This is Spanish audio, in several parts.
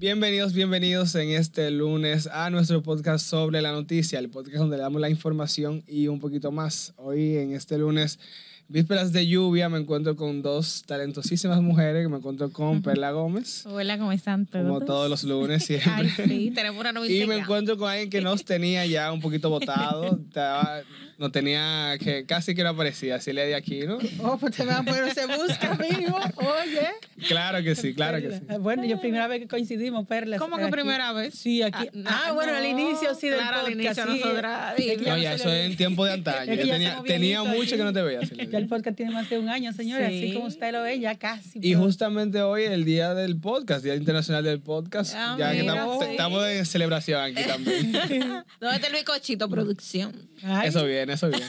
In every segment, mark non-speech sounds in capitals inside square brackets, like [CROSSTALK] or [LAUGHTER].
Bienvenidos, bienvenidos en este lunes a nuestro podcast sobre la noticia, el podcast donde le damos la información y un poquito más. Hoy en este lunes, vísperas de lluvia, me encuentro con dos talentosísimas mujeres, me encuentro con Perla Gómez. Hola, ¿cómo están todos? Como todos los lunes [LAUGHS] siempre. sí, tenemos una Y me encuentro con alguien que nos [LAUGHS] tenía ya un poquito botado, no tenía, que casi que no aparecía, así le di aquí, ¿no? Oh, pues te va, poner se busca, amigo. Claro que sí, claro que sí. Ah, bueno, yo primera vez que coincidimos, Perla. ¿Cómo que primera vez? Sí, aquí. Ah, ah bueno, al inicio sí del claro, Al inicio sí. No, ya, eso es en tiempo de [LAUGHS] antaño. tenía, mucho que no te veía. Ya el podcast tiene más de un año, señores, así como usted lo ve, ya casi. Y justamente hoy, el día del podcast, Día Internacional del Podcast, ah, ya que estamos, estamos en celebración aquí también. [LAUGHS] ¿Dónde está el Cochito? producción? Eso viene, eso viene.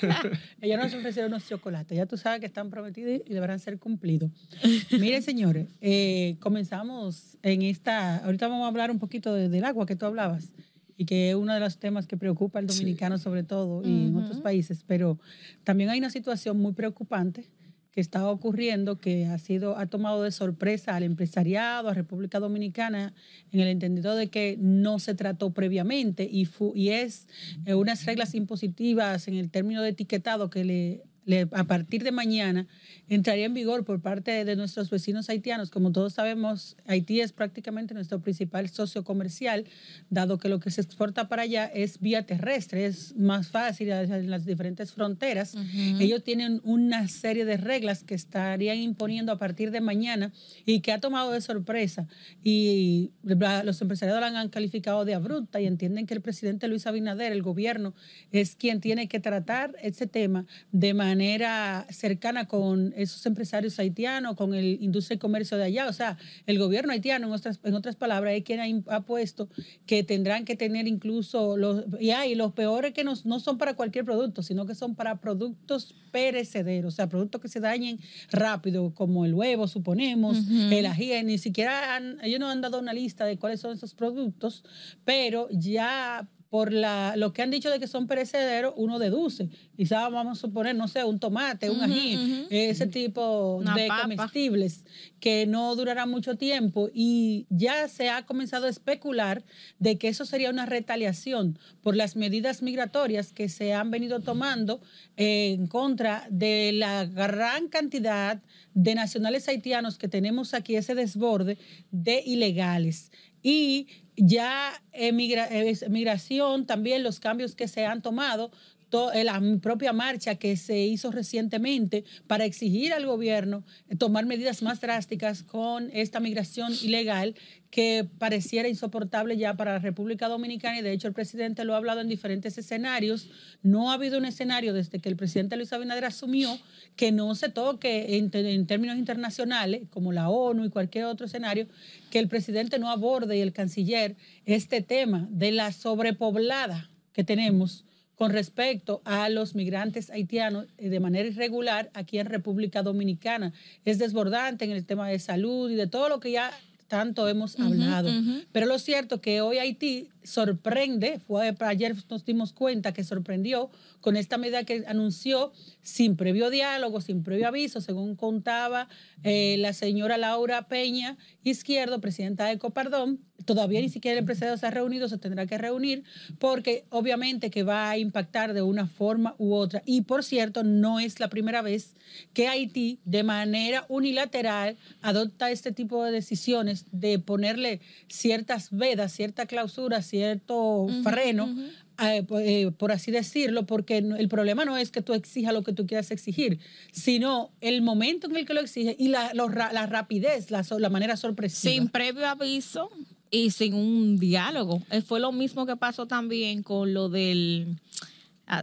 [LAUGHS] ella nos ofreció unos chocolates, ya tú sabes que están prometidos y deberán ser cumplidos. Mira, señores, eh, comenzamos en esta. Ahorita vamos a hablar un poquito del agua que tú hablabas y que es uno de los temas que preocupa al dominicano, sobre todo, y en otros países. Pero también hay una situación muy preocupante que está ocurriendo, que ha sido ha tomado de sorpresa al empresariado, a República Dominicana, en el entendido de que no se trató previamente y, y es eh, unas reglas impositivas en el término de etiquetado que le a partir de mañana entraría en vigor por parte de nuestros vecinos haitianos. Como todos sabemos, Haití es prácticamente nuestro principal socio comercial, dado que lo que se exporta para allá es vía terrestre, es más fácil en las diferentes fronteras. Ellos tienen una serie de reglas que estarían imponiendo a partir de mañana y que ha tomado de sorpresa. Y los empresarios la han calificado de abrupta y entienden que el presidente Luis Abinader, el gobierno, es quien tiene que tratar este tema de manera manera cercana con esos empresarios haitianos, con el industria y comercio de allá. O sea, el gobierno haitiano, en otras, en otras palabras, es quien ha, puesto que tendrán que tener incluso los, y hay los peores que no, son para cualquier producto, sino que son para productos perecederos, o sea, productos que se dañen rápido, como el huevo, suponemos, el ají, ni siquiera ellos no han dado una lista de cuáles son esos productos, pero ya por la, lo que han dicho de que son perecederos, uno deduce. Quizás vamos a suponer, no sé, un tomate, un ají, ese tipo de comestibles que no durará mucho tiempo y ya se ha comenzado a especular de que eso sería una retaliación por las medidas migratorias que se han venido tomando en contra de la gran cantidad de nacionales haitianos que tenemos aquí, ese desborde de ilegales. Y ya emigra, emigración, también los cambios que se han tomado, eh, la propia marcha que se hizo recientemente para exigir al gobierno eh, tomar medidas más drásticas con esta migración ilegal que pareciera insoportable ya para la República Dominicana y de hecho el presidente lo ha hablado en diferentes escenarios. No ha habido un escenario desde que el presidente Luis Abinader asumió que no se toque en, en, términos internacionales, como la ONU y cualquier otro escenario, que el presidente no aborde y el canciller este tema de la sobrepoblada que tenemos con respecto a los migrantes haitianos eh, de manera irregular aquí en República Dominicana. Es desbordante en el tema de salud y de todo lo que ya tanto hemos hablado. Pero lo cierto que hoy Haití sorprende, fue ayer nos dimos cuenta que sorprendió con esta medida que anunció sin previo diálogo, sin previo aviso, según contaba eh, la señora Laura Peña Izquierdo, presidenta de Copardón. Todavía ni siquiera el empresario se ha reunido, se tendrá que reunir porque obviamente que va a impactar de una forma u otra. Y por cierto, no es la primera vez que Haití de manera unilateral adopta este tipo de decisiones de ponerle ciertas vedas, cierta clausura, cierto freno, eh, eh, por, así decirlo, porque el problema no es que tú exijas lo que tú quieras exigir, sino el momento en el que lo exiges y la, rapidez, la, la manera sorpresiva. Sin previo aviso y sin un diálogo. Eh, fue lo mismo que pasó también con lo del, ah,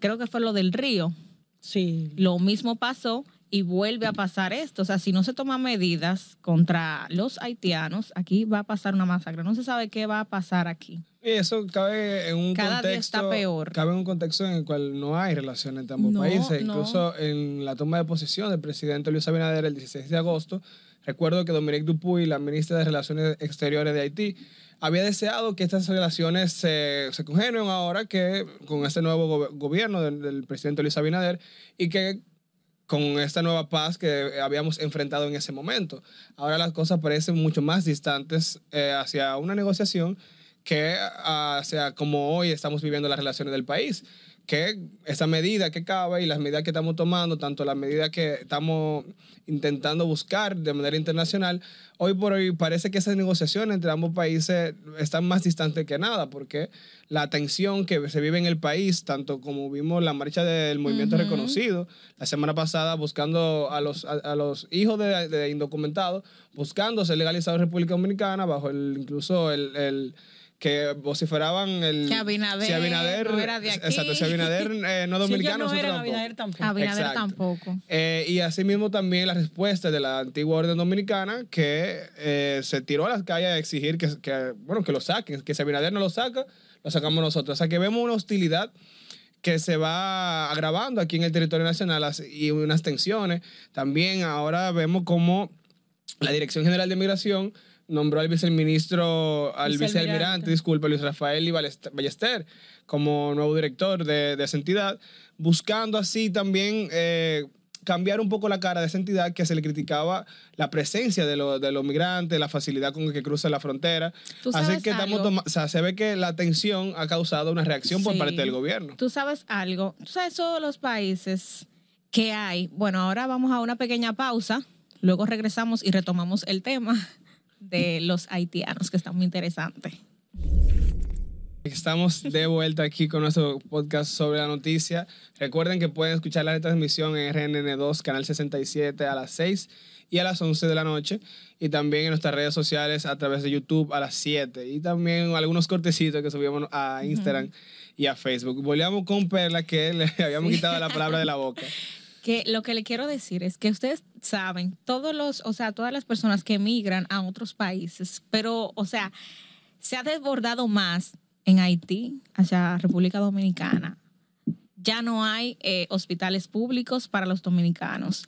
creo que fue lo del río. Sí. Lo mismo pasó y vuelve a pasar esto. O sea, si no se toman medidas contra los haitianos, aquí va a pasar una masacre. No se sabe qué va a pasar aquí. Y eso cabe en un Cada Día está peor. Cabe en un contexto en el cual no hay relaciones entre ambos países. Incluso en la toma de posición del presidente Luis Abinader el 16 de agosto, recuerdo que Dominique Dupuy, la ministra de Relaciones Exteriores de Haití, había deseado que estas relaciones se, se ahora que con este nuevo gobierno del, del, presidente Luis Abinader y que con esta nueva paz que habíamos enfrentado en ese momento. Ahora las cosas parecen mucho más distantes eh, hacia una negociación que ah, hacia como hoy estamos viviendo las relaciones del país que esa medida que cabe y las medidas que estamos tomando, tanto las medidas que estamos intentando buscar de manera internacional, hoy por hoy parece que esas negociaciones entre ambos países están más distantes que nada, porque la tensión que se vive en el país, tanto como vimos la marcha del movimiento reconocido la semana pasada buscando a los, a, los hijos de, indocumentados, buscando ser legalizados en República Dominicana, bajo el, incluso el que vociferaban el... Que Abinader, no era de aquí. Exacto, si Abinader eh, no dominicano, si no era Abinader tampoco. Abinader tampoco. Eh, y asimismo también la respuesta de la antigua orden dominicana que eh, se tiró a las calles a exigir que, bueno, que lo saquen, que si Abinader no lo saca, lo sacamos nosotros. O sea que vemos una hostilidad que se va agravando aquí en el territorio nacional y unas tensiones. También ahora vemos cómo la Dirección General de Migración nombró al viceministro, al vicealmirante, disculpe, disculpa, Luis Rafael y Ballester, como nuevo director de, esa entidad, buscando así también eh, cambiar un poco la cara de esa entidad que se le criticaba la presencia de, los migrantes, la facilidad con que cruza la frontera. Así que estamos se ve que la tensión ha causado una reacción por parte del gobierno. Tú sabes algo, tú sabes todos los países que hay. Bueno, ahora vamos a una pequeña pausa, luego regresamos y retomamos el tema de los haitianos, que está muy interesante. Estamos de vuelta aquí con nuestro podcast sobre la noticia. Recuerden que pueden escuchar la transmisión en RNN2, Canal 67, a las 6 y a las 11 de la noche. Y también en nuestras redes sociales a través de YouTube a las 7. Y también algunos cortecitos que subimos a Instagram y a Facebook. Volvemos con Perla, que le [LAUGHS] habíamos quitado la palabra de la boca. [LAUGHS] lo que le quiero decir es que ustedes saben, todos los, o sea, todas las personas que emigran a otros países, pero, o sea, se ha desbordado más en Haití, hacia República Dominicana. Ya no hay eh, hospitales públicos para los dominicanos.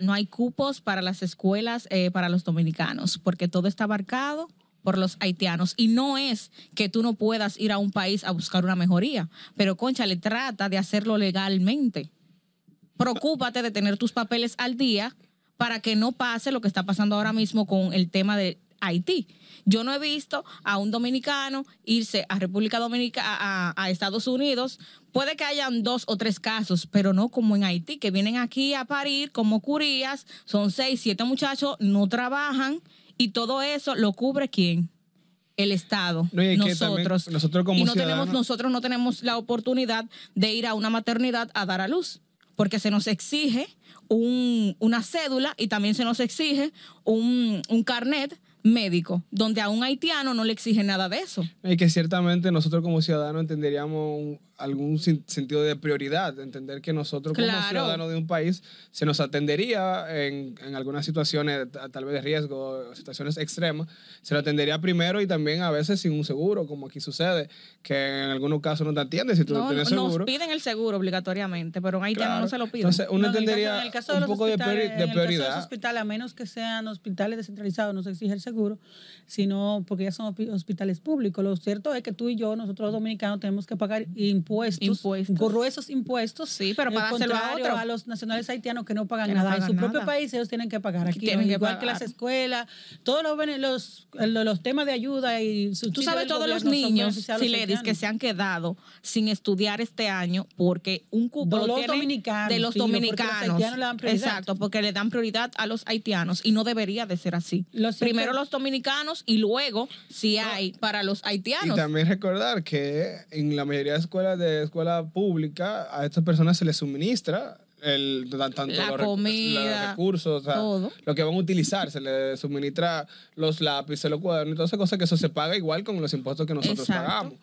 no hay cupos para las escuelas eh, para los dominicanos, porque todo está abarcado por los haitianos. Y no es que tú no puedas ir a un país a buscar una mejoría, pero concha, le trata de hacerlo legalmente preocúpate de tener tus papeles al día para que no pase lo que está pasando ahora mismo con el tema de Haití. Yo no he visto a un dominicano irse a República Dominicana, a, Estados Unidos. Puede que hayan dos o tres casos, pero no como en Haití, que vienen aquí a parir como curías, son seis, siete muchachos, no trabajan y todo eso lo cubre quién? el Estado, nosotros. nosotros como tenemos, nosotros no tenemos la oportunidad de ir a una maternidad a dar a luz porque se nos exige un, una cédula y también se nos exige un, un carnet médico, donde a un haitiano no le exige nada de eso. Y que ciertamente nosotros como ciudadanos entenderíamos algún sentido de prioridad, entender que nosotros como ciudadanos de un país se nos atendería en, algunas situaciones tal vez de riesgo, situaciones extremas, se lo atendería primero y también a veces sin un seguro, como aquí sucede, que en algunos casos no te atienden si tú no, tienes seguro. Nos piden el seguro obligatoriamente, pero en no se lo piden. Entonces uno entendería un poco de, prioridad. En el caso de los hospitales, a menos que sean hospitales descentralizados, no se exige el seguro, sino porque ya son hospitales públicos. Lo cierto es que tú y yo, nosotros dominicanos, tenemos que pagar impuestos, impuestos. esos impuestos. Sí, pero para contrario a, a, los nacionales haitianos que no pagan nada. en su propio país ellos tienen que pagar aquí. igual que las escuelas, todos los, los, temas de ayuda y Tú sabes, todos los niños, dices que se han quedado sin estudiar este año porque un cupo de los dominicanos. los exacto, porque le dan prioridad a los haitianos y no debería de ser así. Primero los dominicanos y luego, si hay, para los haitianos. Y también recordar que en la mayoría de escuelas de escuela pública, a estas personas se les suministra el, tanto la los, comida, los recursos, lo que van a utilizar, se les suministra los lápices, los cuadernos, y todas esas cosas que eso se paga igual con los impuestos que nosotros pagamos.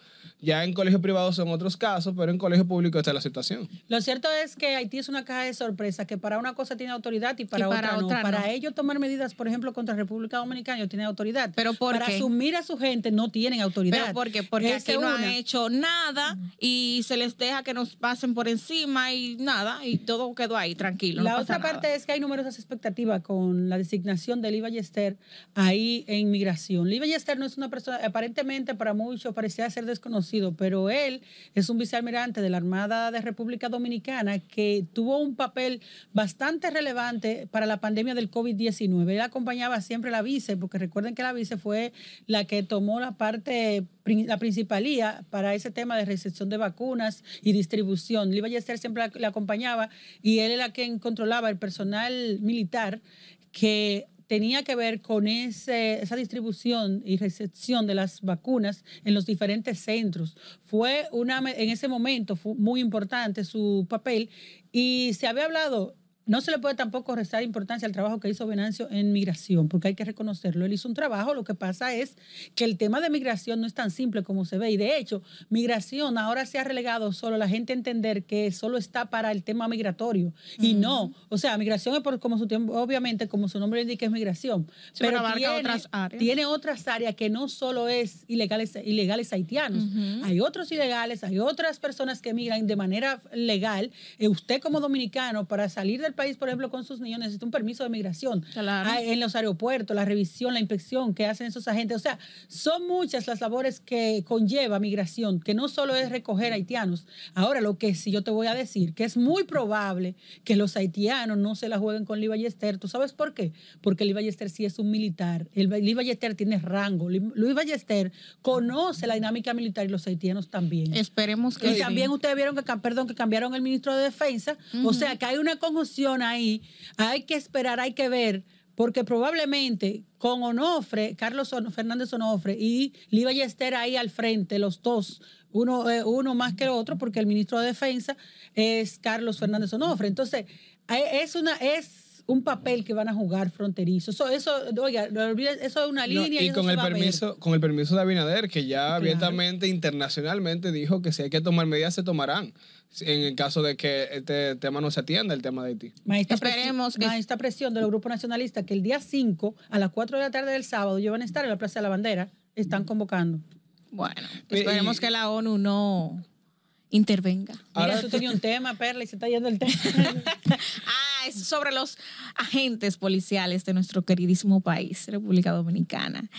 Ya en colegios privados son otros casos, pero en colegios públicos está la situación. Lo cierto es que Haití es una caja de sorpresas, que para una cosa tiene autoridad y para, otra, no. Para ellos tomar medidas, por ejemplo, contra República Dominicana, ellos tienen autoridad. Pero por para asumir a su gente no tienen autoridad. ¿Pero por Porque es no han hecho nada y se les deja que nos pasen por encima y nada, y todo quedó ahí, tranquilo. La otra parte es que hay numerosas expectativas con la designación de Lee Ballester ahí en inmigración. Lee Ballester no es una persona, aparentemente para muchos parecía ser desconocido, pero él es un vicealmirante de la Armada de República Dominicana que tuvo un papel bastante relevante para la pandemia del COVID-19. Él acompañaba siempre la vice, porque recuerden que la vice fue la que tomó la parte la principalía para ese tema de recepción de vacunas y distribución. Lee Ballester siempre le la, acompañaba y él era quien controlaba el personal militar que tenía que ver con esa distribución y recepción de las vacunas en los diferentes centros. Fue una, en ese momento fue muy importante su papel y se había hablado no se le puede tampoco restar importancia al trabajo que hizo Venancio en migración, porque hay que reconocerlo. Él hizo un trabajo, lo que pasa es que el tema de migración no es tan simple como se ve. Y de hecho, migración ahora se ha relegado solo a la gente entender que solo está para el tema migratorio. Y no, o sea, migración es por, como su tiempo, obviamente, como su nombre indica, es migración. pero, tiene, otras áreas. tiene otras áreas que no solo es ilegales, ilegales haitianos. Hay otros ilegales, hay otras personas que migran de manera legal. Eh, usted como dominicano, para salir del país, por ejemplo, con sus niños, necesita un permiso de migración. Ah, en los aeropuertos, la revisión, la inspección que hacen esos agentes. O sea, son muchas las labores que conlleva migración, que no solo es recoger haitianos. Ahora, lo que sí yo te voy a decir, que es muy probable que los haitianos no se la jueguen con Lee Ballester. ¿Tú sabes por qué? Porque Lee Ballester sí es un militar. El, Ballester tiene rango. Luis Ballester conoce la dinámica militar y los haitianos también. Esperemos que... Y también ustedes vieron que, perdón, que cambiaron el ministro de Defensa. O sea, que hay una conjunción ahí. Hay que esperar, hay que ver, porque probablemente con Onofre, Carlos Fernández Onofre y Liva Yester ahí al frente, los dos, uno, eh, uno más que el otro, porque el ministro de Defensa es Carlos Fernández Onofre. Entonces, eh, es una, es un papel que van a jugar fronterizo. Eso, eso, oiga, eso es una línea. y, con, el permiso, con el permiso de Abinader, que ya abiertamente, internacionalmente, dijo que si hay que tomar medidas, se tomarán en el caso de que este tema no se atienda, el tema de Haití. Maestra Esperemos presión, presión del grupo nacionalista que el día 5 a las 4 de la tarde del sábado yo van a estar en la Plaza de la Bandera, están convocando. Bueno, esperemos que la ONU no intervenga. Ahora Mira, tú tenías un [LAUGHS] tema, Perla, y se está yendo el tema. [LAUGHS] Ah, sobre los agentes policiales de nuestro queridísimo país, República Dominicana.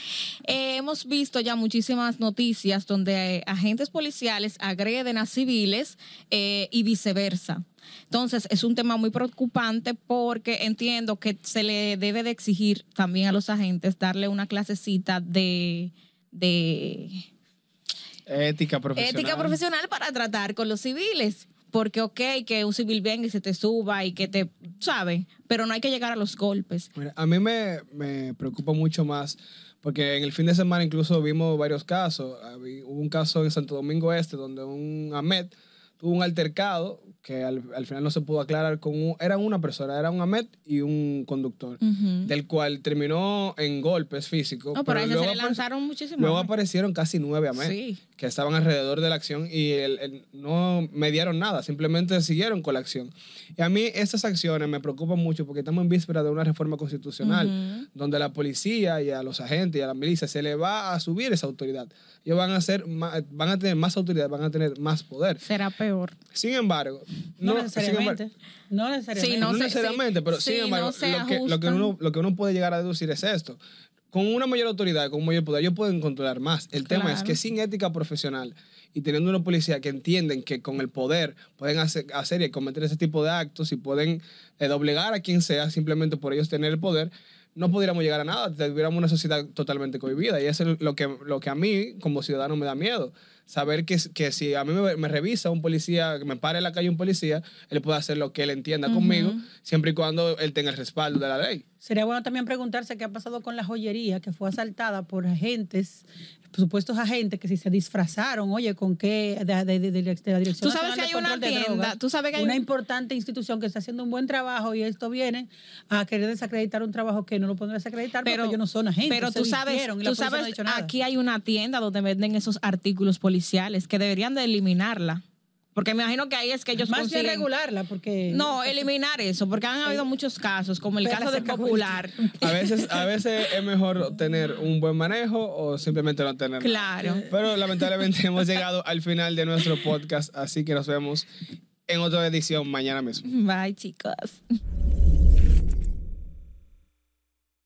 Eh, hemos visto ya muchísimas noticias donde eh, agentes policiales agreden a civiles eh, y viceversa. Entonces, es un tema muy preocupante porque entiendo que se le debe de exigir también a los agentes darle una clasecita de, de Ética profesional para tratar con los civiles. Porque, ok, que un civil venga y se te suba y que te, ¿sabes? Pero no hay que llegar a los golpes. a mí me, preocupa mucho más porque en el fin de semana incluso vimos varios casos. Ah, hubo un caso en Santo Domingo Este donde un amet tuvo un altercado que al, final no se pudo aclarar con un, eran una persona, era un amet y un conductor, del cual terminó en golpes físicos. No, pero, luego se le lanzaron muchísimo. Luego aparecieron casi nueve Ahmed. Sí que estaban alrededor de la acción y no mediaron nada, simplemente siguieron con la acción. Y a mí estas acciones me preocupan mucho porque estamos en víspera de una reforma constitucional donde a la policía y a los agentes y a la milicia se le va a subir esa autoridad. Ellos van a, ser van a tener más autoridad, van a tener más poder. Será peor. Sin embargo, no, necesariamente. no necesariamente. no, necesariamente, pero sin embargo, lo, que, uno, lo que uno puede llegar a deducir es esto, con una mayor autoridad, con un mayor poder, ellos pueden controlar más. El tema es que sin ética profesional y teniendo una policía que entienden que con el poder pueden hacer, y cometer ese tipo de actos y pueden eh, doblegar a quien sea simplemente por ellos tener el poder, no podríamos llegar a nada. Tuviéramos una sociedad totalmente cohibida. Y eso es lo que, lo que a mí, como ciudadano, me da miedo. Saber que, que si a mí me, revisa un policía, me pare en la calle un policía, él puede hacer lo que él entienda conmigo, siempre y cuando él tenga el respaldo de la ley. Sería bueno también preguntarse qué ha pasado con la joyería que fue asaltada por agentes, supuestos agentes que si se disfrazaron, oye, con qué de, la dirección. Tú sabes que hay una tienda, tú sabes que hay una importante institución que está haciendo un buen trabajo y esto viene a querer desacreditar un trabajo que no lo pueden desacreditar pero, porque ellos no son agentes. Pero tú sabes, tú sabes, aquí hay una tienda donde venden esos artículos policiales que deberían de eliminarla porque me imagino que ahí es que ellos Más consiguen... regularla, porque... No, pues, eliminar eso, porque han habido muchos casos, como el caso de popular. A veces, a veces es mejor tener un buen manejo o simplemente no tener Claro. Pero lamentablemente [LAUGHS] hemos llegado al final de nuestro podcast, así que nos vemos en otra edición mañana mismo. Bye, chicos.